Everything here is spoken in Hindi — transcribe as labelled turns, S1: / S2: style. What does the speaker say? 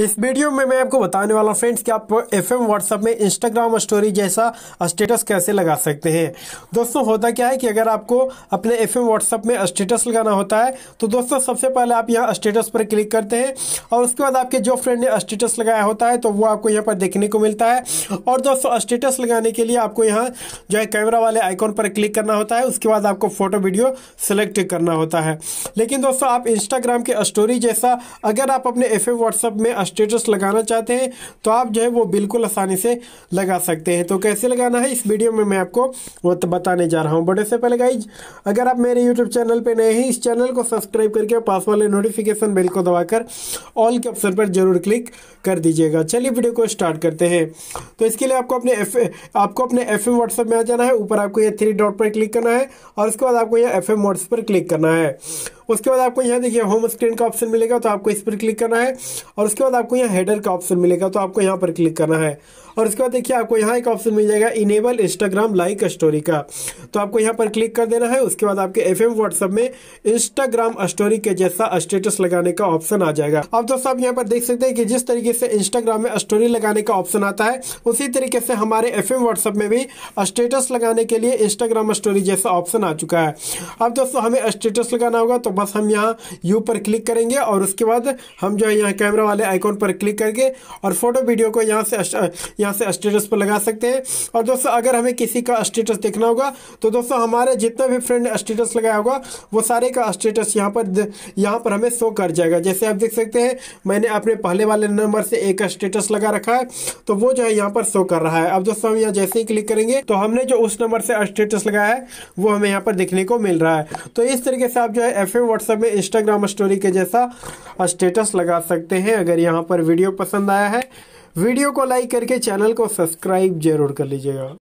S1: इस वीडियो में मैं आपको बताने वाला फ्रेंड्स कि आप एफ एम व्हाट्सअप में इंस्टाग्राम स्टोरी जैसा स्टेटस कैसे लगा सकते हैं दोस्तों होता क्या है कि अगर आपको अपने एफ एम व्हाट्सएप में स्टेटस लगाना होता है तो दोस्तों सबसे पहले आप यहाँ स्टेटस पर क्लिक करते हैं और उसके बाद आपके जो फ्रेंड ने स्टेटस लगाया होता है तो वो आपको यहाँ पर देखने को मिलता है और दोस्तों स्टेटस लगाने के लिए आपको यहाँ जो है कैमरा वाले आइकॉन पर क्लिक करना होता है उसके बाद आपको फ़ोटो वीडियो सेलेक्ट करना होता है लेकिन दोस्तों आप इंस्टाग्राम के स्टोरी जैसा अगर आप अपने एफ एम व्हाट्सएप में स्टेटस लगाना चाहते हैं तो आप जो है वो बिल्कुल आसानी से लगा सकते हैं तो कैसे लगाना है इस वीडियो में मैं आपको वो बताने जा रहा हूँ बड़े से पहले गाइज अगर आप मेरे यूट्यूब चैनल पर नए हैं इस चैनल को सब्सक्राइब करके पास वाले नोटिफिकेशन बिल को दबाकर ऑल के ऑप्शन पर जरूर क्लिक कर दीजिएगा चलिए वीडियो को स्टार्ट करते हैं तो इसके लिए आपको अपने एफ आपको अपने एफ एम व्हाट्सएप में आ जाना है ऊपर आपको ये थ्री डॉट पर क्लिक करना है और उसके बाद आपको यह एफ एम व्हाट्सएप पर क्लिक करना है उसके बाद आपको यहाँ देखिए होम स्क्रीन का ऑप्शन मिलेगा तो आपको इस पर क्लिक करना है और उसके बाद आपको यहाँ हेडर का ऑप्शन मिलेगा तो आपको यहाँ पर क्लिक करना है और उसके बाद देखिए आपको यहाँ एक ऑप्शन मिल जाएगा इनेबल इंस्टाग्राम लाइक स्टोरी का तो आपको यहाँ पर क्लिक कर देना है उसके बाद आपके एफ एम में इंस्टाग्राम स्टोरी के जैसा स्टेटस लगाने का ऑप्शन आ जाएगा अब दोस्तों आप यहाँ पर देख सकते हैं कि जिस तरीके से इंस्टाग्राम में स्टोरी लगाने का ऑप्शन आता है उसी तरीके से हमारे एफ एम में भी स्टेटस लगाने के लिए इंस्टाग्राम स्टोरी जैसा ऑप्शन आ चुका है अब दोस्तों हमें स्टेटस लगाना होगा तो बस हम यहाँ यू पर क्लिक करेंगे और उसके बाद हम जो है यहाँ कैमरा वाले आइकॉन पर क्लिक करके और फोटो वीडियो को यहाँ से यहाँ से स्टेटस पर लगा सकते हैं और दोस्तों अगर हमें किसी का स्टेटस देखना होगा तो दोस्तों हमारे जितना भी फ्रेंड स्टेटस लगाया होगा वो सारे का स्टेटस यहाँ पर यहाँ पर हमें शो कर जाएगा जैसे आप देख सकते हैं मैंने अपने पहले वाले नंबर से एक स्टेटस लगा रखा है तो वो जो है यहाँ पर शो कर रहा है अब दोस्तों हम यहाँ जैसे ही क्लिक करेंगे तो हमने जो उस नंबर से स्टेटस लगाया है वो हमें यहाँ पर देखने को मिल रहा है तो इस तरीके से आप जो है एफ व्हाट्सएप में इंस्टाग्राम स्टोरी के जैसा स्टेटस लगा सकते हैं अगर यहाँ पर वीडियो पसंद आया है वीडियो को लाइक करके चैनल को सब्सक्राइब जरूर कर लीजिएगा